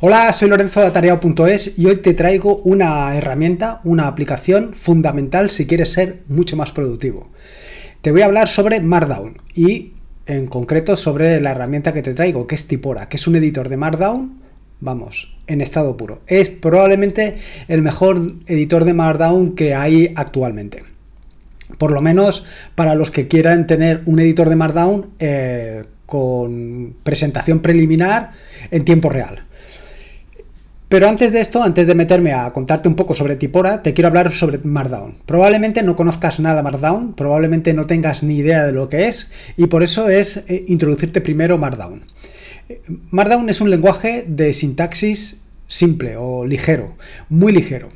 Hola, soy Lorenzo de Atareado.es y hoy te traigo una herramienta, una aplicación fundamental si quieres ser mucho más productivo. Te voy a hablar sobre Markdown y en concreto sobre la herramienta que te traigo, que es Tipora, que es un editor de Markdown, vamos, en estado puro. Es probablemente el mejor editor de Markdown que hay actualmente. Por lo menos para los que quieran tener un editor de Markdown eh, con presentación preliminar en tiempo real. Pero antes de esto, antes de meterme a contarte un poco sobre Tipora, te quiero hablar sobre Markdown. Probablemente no conozcas nada Markdown, probablemente no tengas ni idea de lo que es, y por eso es eh, introducirte primero Markdown. Eh, Markdown es un lenguaje de sintaxis simple o ligero, muy ligero.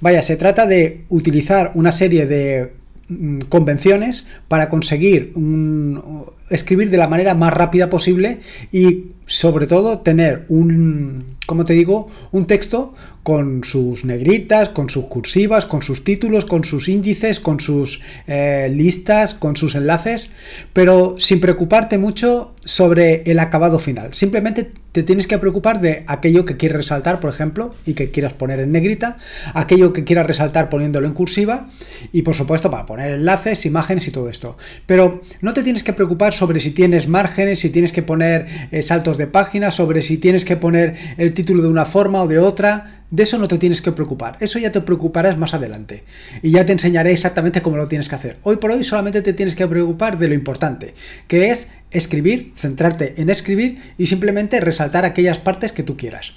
Vaya, se trata de utilizar una serie de Mm, convenciones para conseguir un, escribir de la manera más rápida posible y sobre todo tener un, como te digo, un texto con sus negritas, con sus cursivas, con sus títulos, con sus índices, con sus eh, listas, con sus enlaces, pero sin preocuparte mucho sobre el acabado final. Simplemente te tienes que preocupar de aquello que quieres resaltar, por ejemplo, y que quieras poner en negrita, aquello que quieras resaltar poniéndolo en cursiva y por supuesto para poner enlaces, imágenes y todo esto. Pero no te tienes que preocupar sobre si tienes márgenes, si tienes que poner eh, saltos de página, sobre si tienes que poner el título de una forma o de otra. De eso no te tienes que preocupar, eso ya te preocuparás más adelante y ya te enseñaré exactamente cómo lo tienes que hacer. Hoy por hoy solamente te tienes que preocupar de lo importante, que es escribir, centrarte en escribir y simplemente resaltar aquellas partes que tú quieras.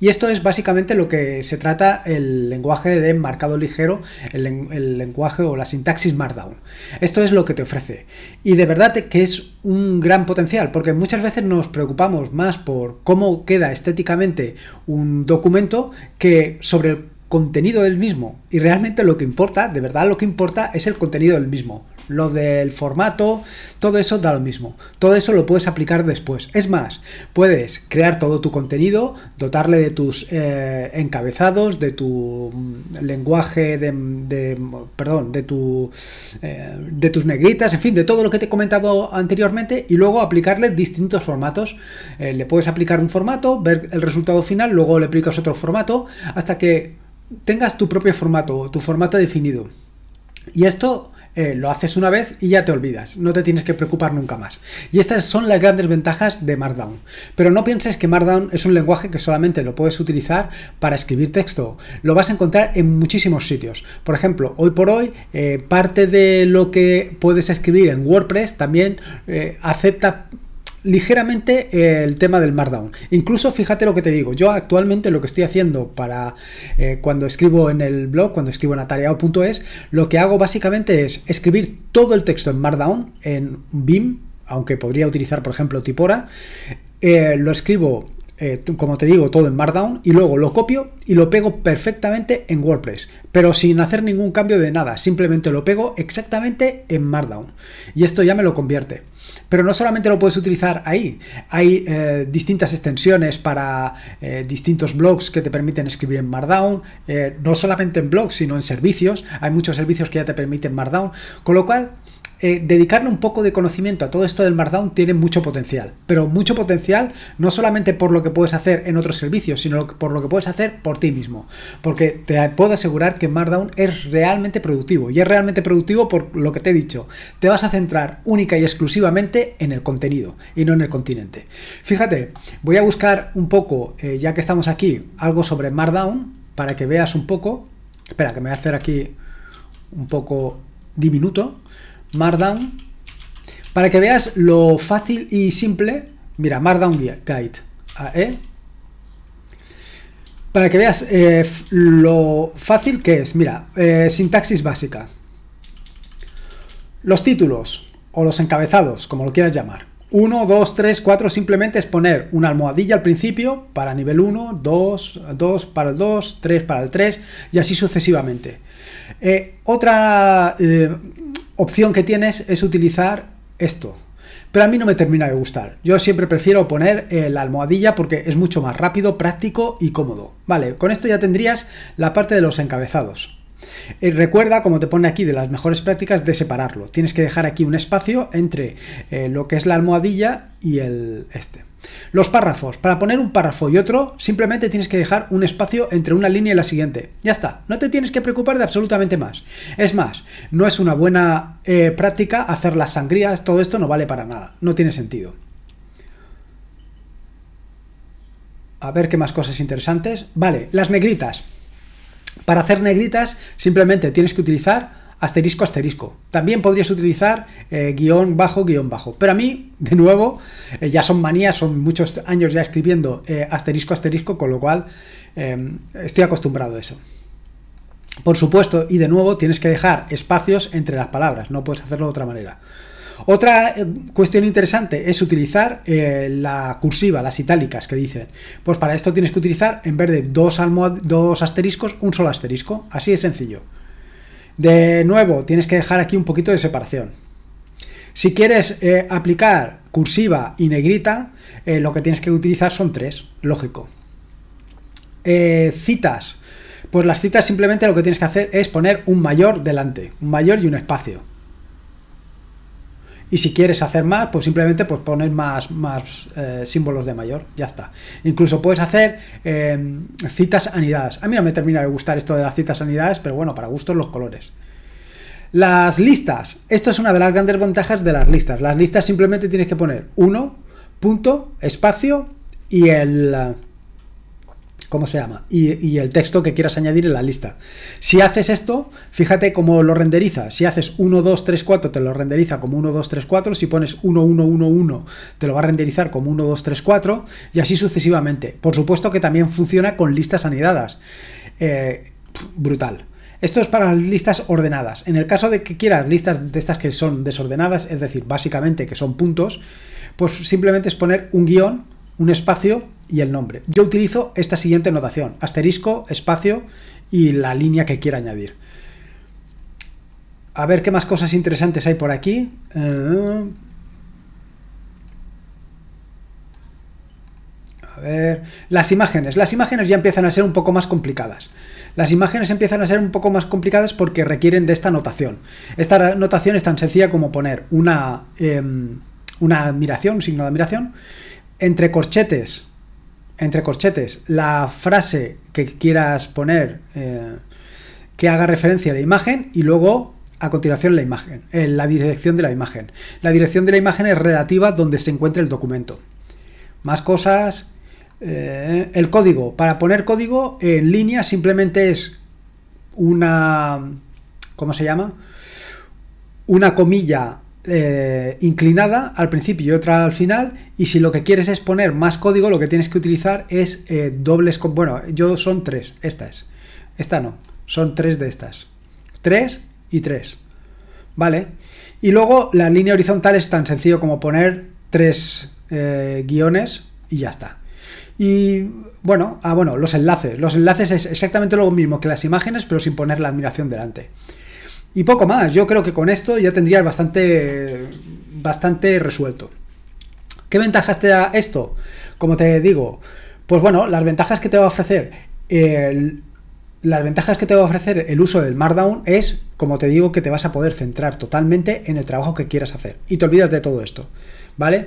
Y esto es básicamente lo que se trata el lenguaje de marcado ligero, el, lenguaje o la sintaxis Markdown. Esto es lo que te ofrece. Y de verdad que es un gran potencial, porque muchas veces nos preocupamos más por cómo queda estéticamente un documento que sobre el contenido del mismo. Y realmente lo que importa, de verdad lo que importa, es el contenido del mismo, lo del formato, todo eso da lo mismo. Todo eso lo puedes aplicar después. Es más, puedes crear todo tu contenido, dotarle de tus eh, encabezados, de tu mm, lenguaje, de, perdón, de, tu, eh, de tus negritas, en fin, de todo lo que te he comentado anteriormente y luego aplicarle distintos formatos. Eh, le puedes aplicar un formato, ver el resultado final, luego le aplicas otro formato hasta que tengas tu propio formato, tu formato definido. Y esto eh, lo haces una vez y ya te olvidas, no te tienes que preocupar nunca más. Y estas son las grandes ventajas de Markdown. Pero no pienses que Markdown es un lenguaje que solamente lo puedes utilizar para escribir texto, lo vas a encontrar en muchísimos sitios. Por ejemplo, hoy por hoy, eh, parte de lo que puedes escribir en WordPress también eh, acepta ligeramente eh, el tema del Markdown. Incluso fíjate lo que te digo, yo actualmente lo que estoy haciendo para eh, cuando escribo en el blog, cuando escribo en atareado.es, lo que hago básicamente es escribir todo el texto en Markdown, en BIM, aunque podría utilizar por ejemplo Tipora, eh, lo escribo eh, como te digo, todo en Markdown y luego lo copio y lo pego perfectamente en WordPress, pero sin hacer ningún cambio de nada, simplemente lo pego exactamente en Markdown y esto ya me lo convierte. Pero no solamente lo puedes utilizar ahí, hay eh, distintas extensiones para eh, distintos blogs que te permiten escribir en Markdown, no solamente en blogs, sino en servicios, hay muchos servicios que ya te permiten Markdown, con lo cual eh, dedicarle un poco de conocimiento a todo esto del Markdown tiene mucho potencial, pero mucho potencial no solamente por lo que puedes hacer en otros servicios, sino por lo que puedes hacer por ti mismo, porque te puedo asegurar que Markdown es realmente productivo y es realmente productivo por lo que te he dicho, te vas a centrar única y exclusivamente en el contenido y no en el continente. Fíjate, voy a buscar un poco, eh, ya que estamos aquí, algo sobre Markdown para que veas un poco, espera que me voy a hacer aquí un poco diminuto Markdown, para que veas lo fácil y simple. Mira, Markdown Guide AE. Para que veas eh, lo fácil que es. Mira, eh, sintaxis básica. Los títulos o los encabezados, como lo quieras llamar. 1, 2, 3, 4 simplemente es poner una almohadilla al principio para nivel 1, 2, 2 para el 2, 3 para el 3 y así sucesivamente. Eh, otra eh, opción que tienes es utilizar esto. Pero a mí no me termina de gustar. Yo siempre prefiero poner eh, la almohadilla porque es mucho más rápido, práctico y cómodo. Vale, con esto ya tendrías la parte de los encabezados. recuerda, como te pone aquí, de las mejores prácticas de separarlo. Tienes que dejar aquí un espacio entre eh, lo que es la almohadilla y el este. Los párrafos. Para poner un párrafo y otro, simplemente tienes que dejar un espacio entre una línea y la siguiente. Ya está, no te tienes que preocupar de absolutamente más. Es más, no es una buena eh, práctica hacer las sangrías, todo esto no vale para nada, no tiene sentido. A ver qué más cosas interesantes. Vale, las negritas. Para hacer negritas simplemente tienes que utilizar asterisco, asterisco. También podrías utilizar eh, guión bajo, guión bajo. Pero a mí, de nuevo, eh, ya son manías, son muchos años ya escribiendo eh, asterisco, asterisco, con lo cual em, estoy acostumbrado a eso. Por supuesto, y de nuevo, tienes que dejar espacios entre las palabras, no puedes hacerlo de otra manera. Otra cuestión interesante es utilizar la cursiva, las itálicas que dicen. Pues para esto tienes que utilizar en vez de dos, dos asteriscos, un solo asterisco. Así de sencillo. De nuevo, tienes que dejar aquí un poquito de separación. Si quieres eh, aplicar cursiva y negrita, eh, lo que tienes que utilizar son tres, lógico. Eh, citas. Pues las citas simplemente lo que tienes que hacer es poner un mayor delante, un mayor y un espacio. Y si quieres hacer más, pues simplemente pues pones más, más eh, símbolos de mayor. Ya está. Incluso puedes hacer em, citas anidadas. A mí no me termina de gustar esto de las citas anidadas, pero bueno, para gustos los colores. Las listas. Esto es una de las grandes ventajas de las listas. Las listas simplemente tienes que poner uno, punto, espacio y el ¿Cómo se llama? Y, el texto que quieras añadir en la lista. Si haces esto, fíjate cómo lo renderiza. Si haces 1, 2, 3, 4, te lo renderiza como 1, 2, 3, 4. Si pones 1, 1, 1, 1, te lo va a renderizar como 1, 2, 3, 4. Y así sucesivamente. Por supuesto que también funciona con listas anidadas. Eh, brutal. Esto es para listas ordenadas. En el caso de que quieras listas de estas que son desordenadas, es decir, básicamente que son puntos, pues simplemente es poner un guión, un espacio y el nombre. Yo utilizo esta siguiente notación, asterisco, espacio y la línea que quiera añadir. A ver qué más cosas interesantes hay por aquí. Eh, a ver. Las imágenes. Las imágenes ya empiezan a ser un poco más complicadas. Las imágenes empiezan a ser un poco más complicadas porque requieren de esta notación. Esta notación es tan sencilla como poner una, em, una admiración, un signo de admiración, entre corchetes entre corchetes, la frase que quieras poner eh, que haga referencia a la imagen y luego a continuación la imagen, en eh, la dirección de la imagen. La dirección de la imagen es relativa donde se encuentra el documento. Más cosas. Eh, el código. Para poner código en línea simplemente es una... ¿Cómo se llama? Una comilla eh, inclinada al principio y otra al final. Y si lo que quieres es poner más código, lo que tienes que utilizar es eh, dobles. Bueno, yo son tres. Esta es. Esta no. Son tres de estas. Tres y tres. ¿Vale? Y luego la línea horizontal es tan sencillo como poner tres eh, guiones y ya está. Y bueno, ah, bueno, los enlaces. Los enlaces es exactamente lo mismo que las imágenes, pero sin poner la admiración delante. Y poco más, yo creo que con esto ya tendrías bastante, bastante resuelto. ¿Qué ventajas te da esto? Como te digo, pues bueno, las ventajas que te va a ofrecer el, las ventajas que te va a ofrecer el uso del Markdown es, como te digo, que te vas a poder centrar totalmente en el trabajo que quieras hacer y te olvidas de todo esto, ¿vale?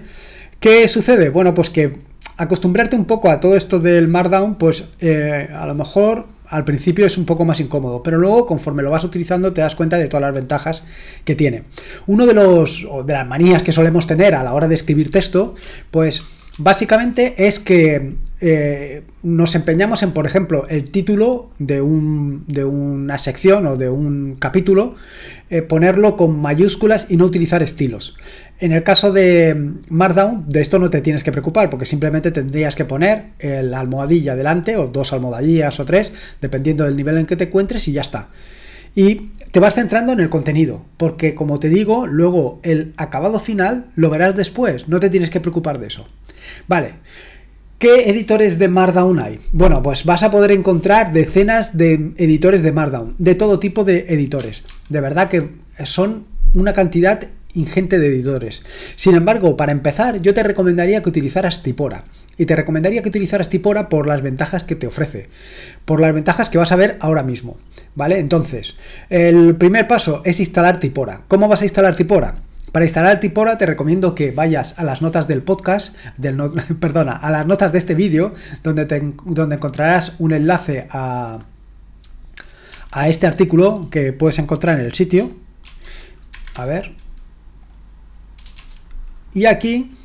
¿Qué sucede? Bueno, pues que acostumbrarte un poco a todo esto del Markdown, pues eh, a lo mejor al principio es un poco más incómodo, pero luego conforme lo vas utilizando te das cuenta de todas las ventajas que tiene. Uno de los de las manías que solemos tener a la hora de escribir texto, pues Básicamente es que eh, nos empeñamos en, por ejemplo, el título de, una sección o de un capítulo, eh, ponerlo con mayúsculas y no utilizar estilos. En el caso de Markdown, de esto no te tienes que preocupar, porque simplemente tendrías que poner la almohadilla delante, o dos almohadillas o tres, dependiendo del nivel en que te encuentres, y ya está. Y te vas centrando en el contenido, porque como te digo, luego el acabado final lo verás después, no te tienes que preocupar de eso. Vale. ¿Qué editores de Markdown hay? Bueno, pues vas a poder encontrar decenas de editores de Markdown, de todo tipo de editores. De verdad que son una cantidad ingente de editores. Sin embargo, para empezar, yo te recomendaría que utilizaras Tipora. Y te recomendaría que utilizaras Tipora por las ventajas que te ofrece, por las ventajas que vas a ver ahora mismo. ¿Vale? Entonces, el primer paso es instalar Tipora. ¿Cómo vas a instalar Tipora? Para instalar Tipora te recomiendo que vayas a las notas del podcast, del perdona, a las notas de este vídeo, donde, donde encontrarás un enlace a, a este artículo que puedes encontrar en el sitio. A ver. Y aquí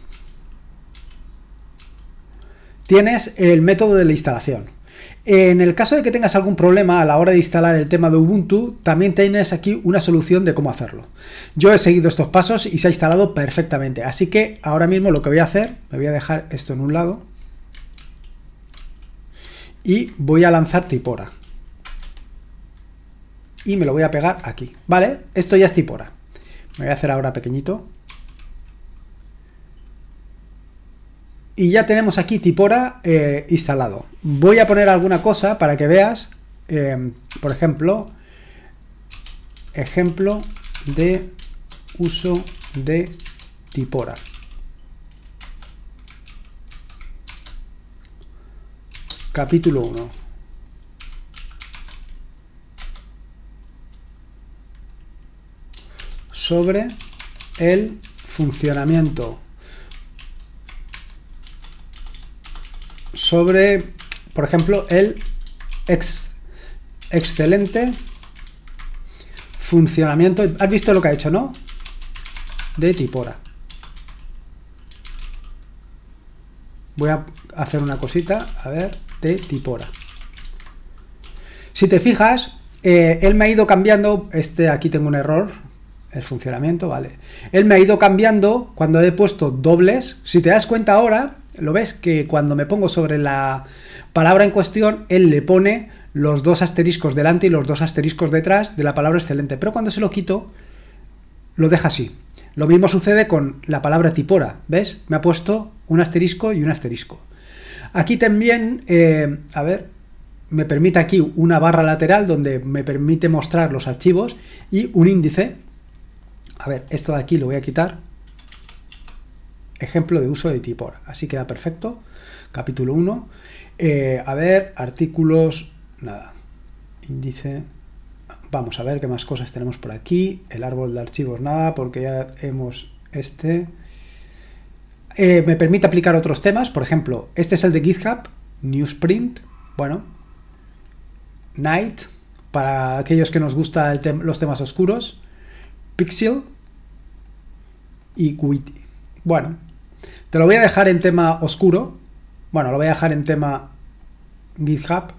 tienes el método de la instalación. En el caso de que tengas algún problema a la hora de instalar el tema de Ubuntu, también tienes aquí una solución de cómo hacerlo. Yo he seguido estos pasos y se ha instalado perfectamente, así que ahora mismo lo que voy a hacer, me voy a dejar esto en un lado y voy a lanzar Tipora. Y me lo voy a pegar aquí, ¿vale? Esto ya es Tipora. Me voy a hacer ahora pequeñito y ya tenemos aquí Tipora eh, instalado. Voy a poner alguna cosa para que veas, em, por ejemplo, ejemplo de uso de Tipora. Capítulo 1. Sobre el funcionamiento sobre, por ejemplo, el ex, excelente funcionamiento. ¿Has visto lo que ha hecho, no? De Tipora. Voy a hacer una cosita, a ver, de Tipora. Si te fijas, eh, él me ha ido cambiando, este aquí tengo un error, el funcionamiento, vale. Él me ha ido cambiando cuando he puesto dobles. Si te das cuenta ahora, lo ves que cuando me pongo sobre la palabra en cuestión, él le pone los dos asteriscos delante y los dos asteriscos detrás de la palabra excelente, pero cuando se lo quito, lo deja así. Lo mismo sucede con la palabra tipora, ¿ves? Me ha puesto un asterisco y un asterisco. Aquí también, eh, a ver, me permite aquí una barra lateral donde me permite mostrar los archivos y un índice. A ver, esto de aquí lo voy a quitar ejemplo de uso de tipor. Así queda perfecto. Capítulo 1. Eh, a ver, artículos, nada. Índice. Vamos a ver qué más cosas tenemos por aquí. El árbol de archivos, nada, porque ya hemos este. Eh, me permite aplicar otros temas, por ejemplo, este es el de GitHub, Newsprint, bueno, Night, para aquellos que nos gustan los temas oscuros, Pixel y Quit. Bueno, te lo voy a dejar en tema oscuro. Bueno, lo voy a dejar en tema GitHub.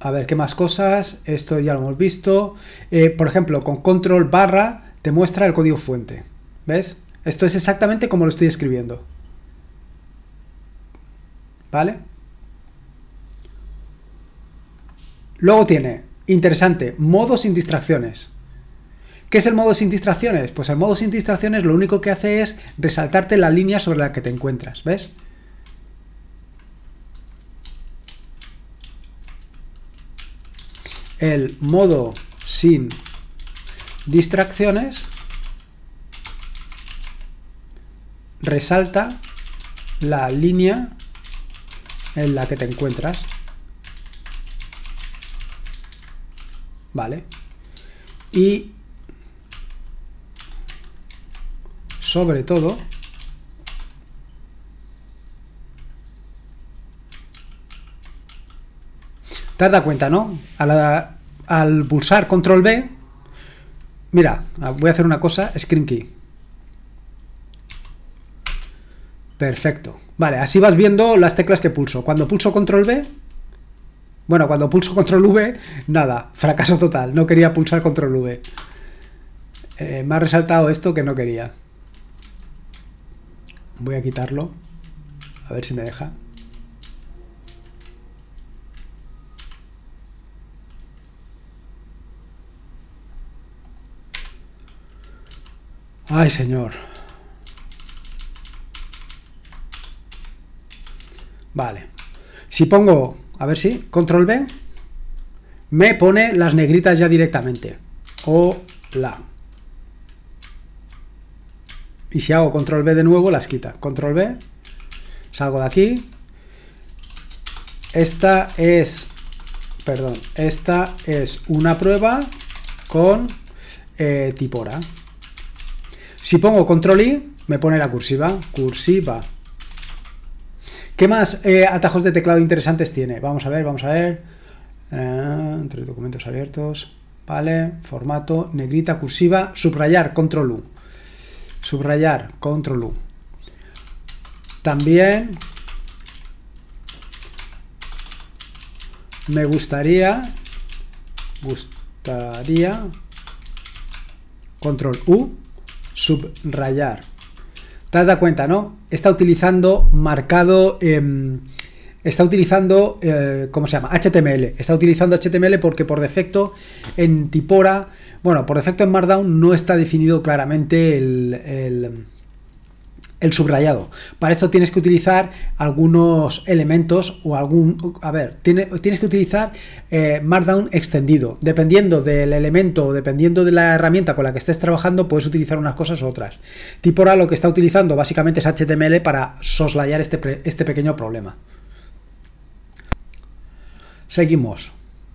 A ver, ¿qué más cosas? Esto ya lo hemos visto. Eh, por ejemplo, con control barra te muestra el código fuente. ¿Ves? Esto es exactamente como lo estoy escribiendo. ¿Vale? Luego tiene, interesante, modo sin distracciones. ¿Qué es el modo sin distracciones? Pues el modo sin distracciones lo único que hace es resaltarte la línea sobre la que te encuentras, ¿ves? El modo sin distracciones resalta la línea en la que te encuentras. Vale. Y sobre todo te cuenta, ¿no? al pulsar control B mira, voy a hacer una cosa screen key perfecto vale, así vas viendo las teclas que pulso cuando pulso control B bueno, cuando pulso control V, nada, fracaso total, no quería pulsar control V. Eh, me ha resaltado esto que no quería. Voy a quitarlo. A ver si me deja. Ay, señor. Vale. Si pongo, a ver si, control B, me pone las negritas ya directamente. Hola. Y si hago control B de nuevo, las quita. Control B, salgo de aquí. Esta es, perdón, esta es una prueba con eh, tipora. Si pongo control I, me pone la cursiva. Cursiva. ¿Qué más eh, atajos de teclado interesantes tiene? Vamos a ver, vamos a ver. Eh, entre documentos abiertos. Vale, formato, negrita, cursiva, subrayar, control U subrayar, control U. También me gustaría, gustaría, control U, subrayar. Te das cuenta, ¿no? Está utilizando marcado... Em, está utilizando, eh, ¿cómo se llama? HTML. Está utilizando HTML porque por defecto en Tipora, bueno, por defecto en Markdown no está definido claramente el, subrayado. Para esto tienes que utilizar algunos elementos o algún... A ver, tienes que utilizar eh, Markdown extendido. Dependiendo del elemento o dependiendo de la herramienta con la que estés trabajando, puedes utilizar unas cosas u otras. Tipora lo que está utilizando básicamente es HTML para soslayar este, este pequeño problema. Seguimos.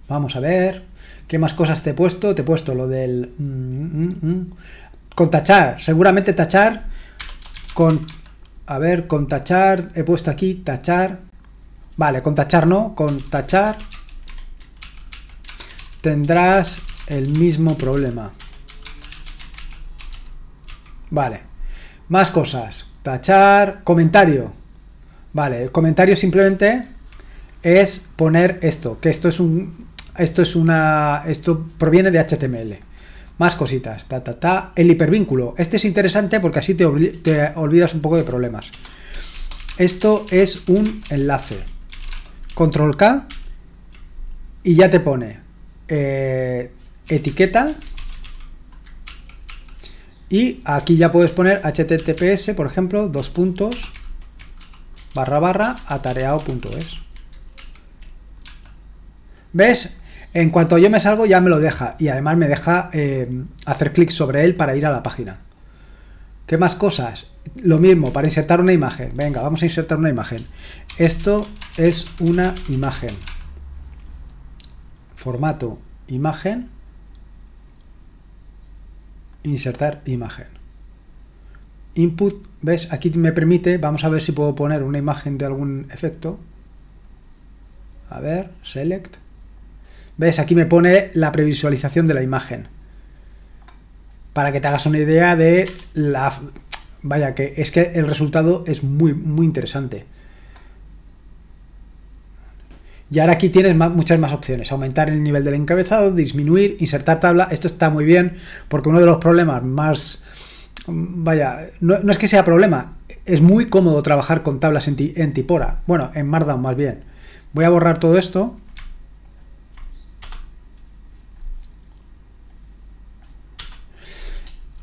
Vamos a ver. ¿Qué más cosas te he puesto? Te he puesto lo del... Mm, mm, mm, con tachar. Seguramente tachar con... A ver, con tachar. He puesto aquí tachar. Vale, con tachar no. Con tachar tendrás el mismo problema. Vale. Más cosas. Tachar. Comentario. Vale, el comentario simplemente es poner esto, que esto es un esto es una esto proviene de HTML. Más cositas, ta ta ta, el hipervínculo. Este es interesante porque así te, olvidas un poco de problemas. Esto es un enlace. Control K y ya te pone eh, etiqueta y aquí ya puedes poner https, por ejemplo, dos puntos barra barra atareado.es. ¿Ves? En cuanto yo me salgo ya me lo deja y además me deja eh, hacer clic sobre él para ir a la página. ¿Qué más cosas? Lo mismo, para insertar una imagen. Venga, vamos a insertar una imagen. Esto es una imagen. Formato, imagen. Insertar imagen. Input, ¿ves? Aquí me permite, vamos a ver si puedo poner una imagen de algún efecto. A ver, select ¿Ves? Aquí me pone la previsualización de la imagen. Para que te hagas una idea de la... Vaya, que es que el resultado es muy, muy interesante. Y ahora aquí tienes muchas más opciones. Aumentar el nivel del encabezado, disminuir, insertar tabla. Esto está muy bien porque uno de los problemas más... Vaya, no, es que sea problema. Es muy cómodo trabajar con tablas en, en, Tipora. Bueno, en Markdown más bien. Voy a borrar todo esto.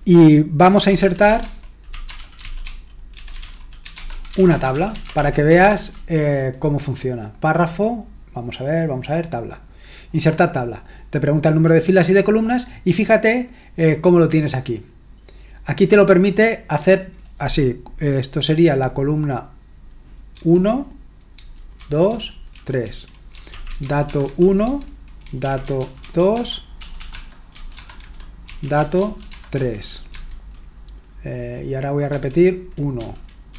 y vamos a insertar una tabla para que veas eh, cómo funciona. Párrafo, vamos a ver, vamos a ver, tabla. Insertar tabla. Te pregunta el número de filas y de columnas y fíjate eh, cómo lo tienes aquí. Aquí te lo permite hacer así. Eh, esto sería la columna 1, 2, 3. Dato 1, dato 2, dato 3. Eh, y ahora voy a repetir 1,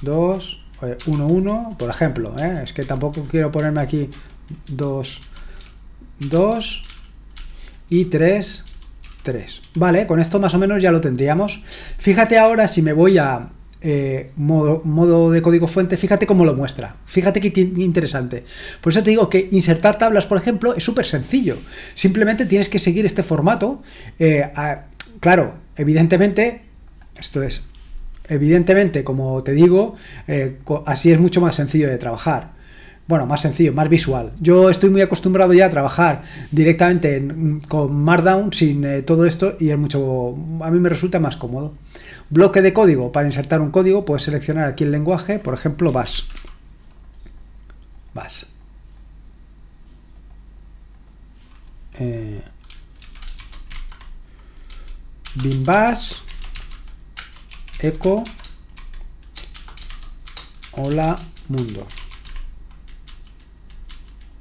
2, 1, 1, por ejemplo. Eh. Es que tampoco quiero ponerme aquí 2, 2 y 3, 3. Vale, con esto más o menos ya lo tendríamos. Fíjate ahora si me voy a eh, modo, modo, de código fuente, fíjate cómo lo muestra. Fíjate qué interesante. Por eso te digo que insertar tablas, por ejemplo, es súper sencillo. Simplemente tienes que seguir este formato. claro, Evidentemente, esto es, evidentemente, como te digo, eh, así es mucho más sencillo de trabajar. Bueno, más sencillo, más visual. Yo estoy muy acostumbrado ya a trabajar directamente con Markdown sin eh, todo esto y es mucho, a mí me resulta más cómodo. Bloque de código. Para insertar un código puedes seleccionar aquí el lenguaje, por ejemplo, Bash. Eh, Bash. Bimbas, eco, hola mundo.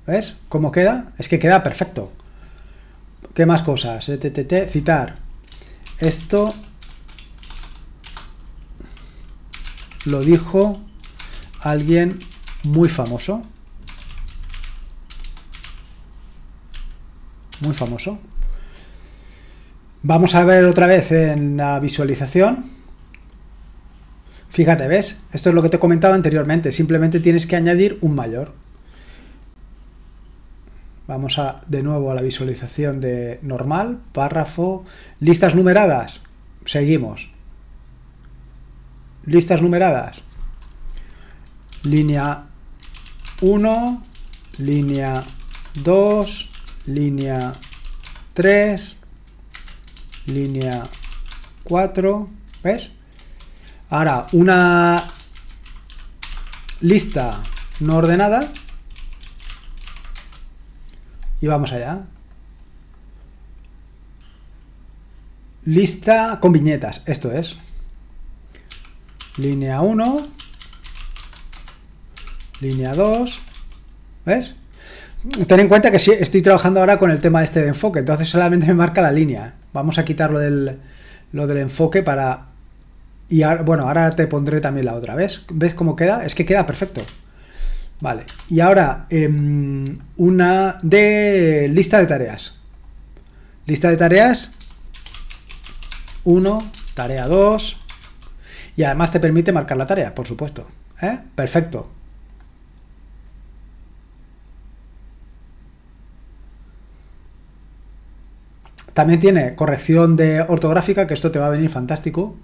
¿Ves cómo queda? Es que queda perfecto. ¿Qué más cosas? E, citar. Esto lo dijo alguien muy famoso. Muy famoso. Vamos a ver otra vez en la visualización. Fíjate, ¿ves? Esto es lo que te he comentado anteriormente. Simplemente tienes que añadir un mayor. Vamos a, de nuevo a la visualización de normal, párrafo, listas numeradas. Seguimos. Listas numeradas. Línea 1, línea 2, línea 3, línea 4, ¿ves? Ahora, una lista no ordenada. Y vamos allá. Lista con viñetas, esto es. Línea 1. Línea 2. ¿Ves? ten en cuenta que estoy trabajando ahora con el tema este de enfoque, entonces solamente me marca la línea. Vamos a quitar lo del, enfoque para... Y ahora, bueno, ahora te pondré también la otra, ¿ves? ¿Ves cómo queda? Es que queda perfecto. Vale, y ahora em, una de lista de tareas. Lista de tareas 1, tarea 2. Y además te permite marcar la tarea, por supuesto. ¿eh? Perfecto. También tiene corrección de ortográfica, que esto te va a venir fantástico.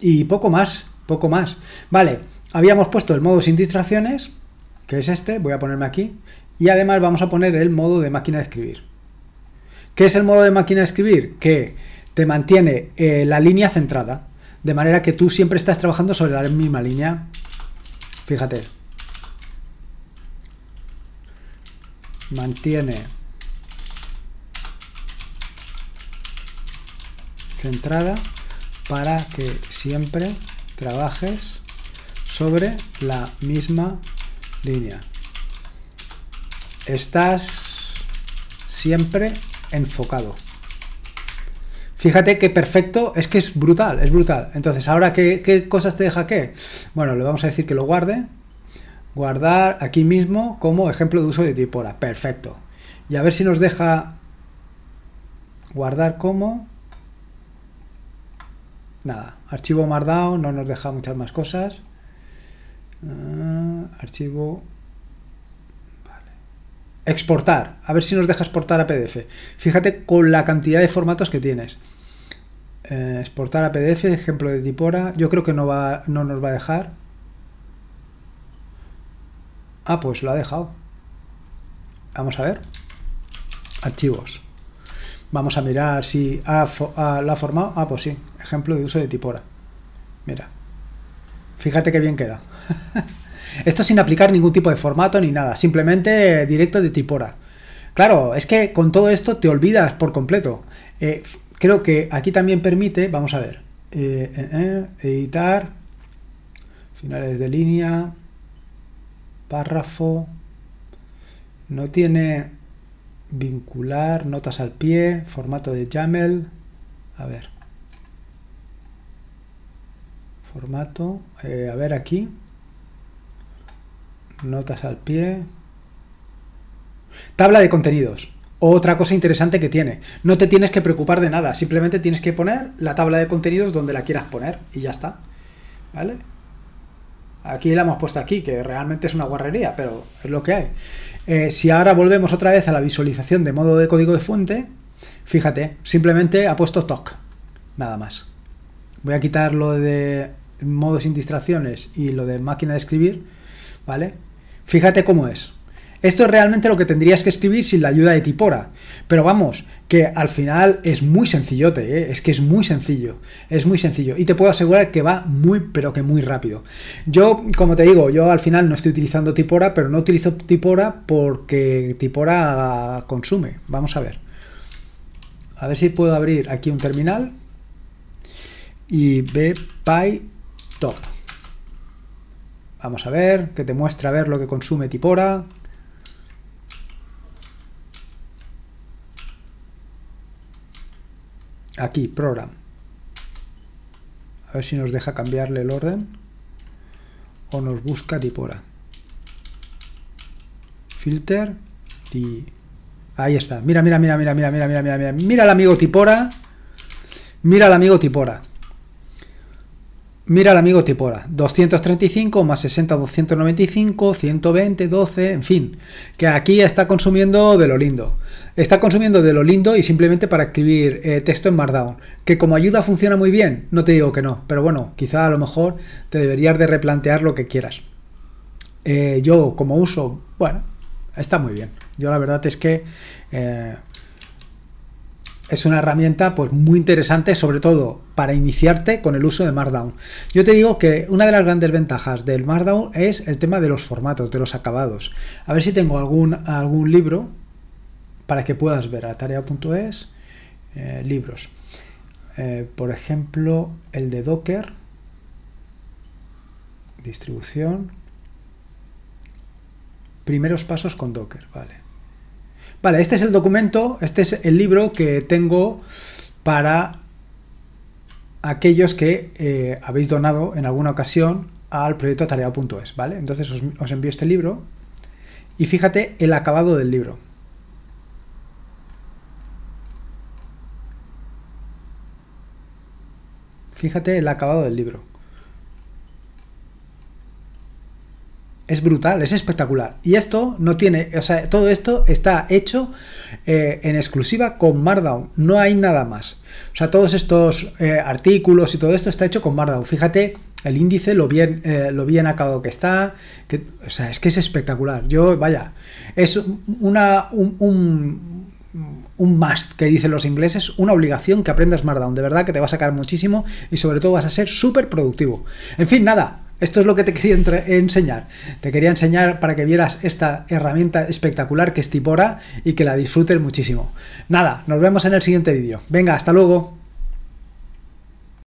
Y poco más, poco más. Vale, habíamos puesto el modo sin distracciones, que es este, voy a ponerme aquí. Y además vamos a poner el modo de máquina de escribir. ¿Qué es el modo de máquina de escribir? Que te mantiene eh, la línea centrada, de manera que tú siempre estás trabajando sobre la misma línea. Fíjate. Mantiene centrada para que siempre trabajes sobre la misma línea. Estás siempre enfocado. Fíjate que perfecto, es que es brutal, es brutal. Entonces, ¿ahora qué, qué, cosas te deja qué? Bueno, le vamos a decir que lo guarde. Guardar aquí mismo como ejemplo de uso de tipora. Perfecto. Y a ver si nos deja guardar como Nada, archivo Markdown no nos deja muchas más cosas. Ah, archivo exportar, a ver si nos deja exportar a PDF. Fíjate con la cantidad de formatos que tienes. Eh, exportar a PDF, ejemplo de Tipora, yo creo que no, va, no nos va a dejar. Ah, pues lo ha dejado. Vamos a ver. Archivos. Vamos a mirar si ha, la ah, lo ha formado. Ah, pues sí, Ejemplo de uso de tipora. Mira. Fíjate qué bien queda. Esto sin aplicar ningún tipo de formato ni nada, simplemente directo de tipora. Claro, es que con todo esto te olvidas por completo. Eh, creo que aquí también permite, vamos a ver, eh, eh, editar, finales de línea, párrafo, no tiene vincular, notas al pie, formato de YAML, a ver formato, eh, a ver aquí, notas al pie, tabla de contenidos. Otra cosa interesante que tiene, no te tienes que preocupar de nada, simplemente tienes que poner la tabla de contenidos donde la quieras poner y ya está. ¿Vale? Aquí la hemos puesto aquí, que realmente es una guarrería, pero es lo que hay. Eh, si ahora volvemos otra vez a la visualización de modo de código de fuente, fíjate, simplemente ha puesto TOC, nada más. Voy a quitar lo de modos sin distracciones y lo de máquina de escribir, ¿vale? Fíjate cómo es. Esto es realmente lo que tendrías que escribir sin la ayuda de Tipora. Pero vamos, que al final es muy sencillote, ¿eh? es que es muy sencillo, es muy sencillo. Y te puedo asegurar que va muy, pero que muy rápido. Yo, como te digo, yo al final no estoy utilizando Tipora, pero no utilizo Tipora porque Tipora consume. Vamos a ver. A ver si puedo abrir aquí un terminal y ve py Vamos a ver, que te muestra a ver lo que consume Tipora. Aquí, program. A ver si nos deja cambiarle el orden. O nos busca Tipora. Filter. Ahí está. Mira, mira, mira, mira, mira, mira, mira, mira, mira. Mira al amigo Tipora. Mira al amigo Tipora. Mira al amigo Tipora, 235 más 60, 295, 120, 12, en fin, que aquí está consumiendo de lo lindo. Está consumiendo de lo lindo y simplemente para escribir eh, texto en Markdown, que como ayuda funciona muy bien, no te digo que no, pero bueno, quizá a lo mejor te deberías de replantear lo que quieras. Eh, yo como uso, bueno, está muy bien. Yo la verdad es que... Eh, es una herramienta pues muy interesante, sobre todo para iniciarte con el uso de Markdown. Yo te digo que una de las grandes ventajas del Markdown es el tema de los formatos, de los acabados. A ver si tengo algún, algún libro para que puedas ver. a tarea.es, eh, libros. Eh, por ejemplo, el de Docker, distribución, primeros pasos con Docker, vale. Vale, este es el documento, este es el libro que tengo para aquellos que eh, habéis donado en alguna ocasión al proyecto atareado.es, ¿vale? Entonces os envío este libro y fíjate el acabado del libro. Fíjate el acabado del libro. es brutal, es espectacular. Y esto no tiene, o sea, todo esto está hecho eh, en exclusiva con Markdown, no hay nada más. O sea, todos estos eh, artículos y todo esto está hecho con Markdown. Fíjate el índice, lo bien, eh, lo bien acabado que está. Que, o sea, es que es espectacular. Yo, vaya, es una, un, un un must que dicen los ingleses, una obligación que aprendas Markdown. De verdad que te va a sacar muchísimo y sobre todo vas a ser súper productivo. En fin, nada, esto es lo que te quería enseñar. Te quería enseñar para que vieras esta herramienta espectacular que es Tipora y que la disfrutes muchísimo. Nada, nos vemos en el siguiente vídeo. Venga, hasta luego.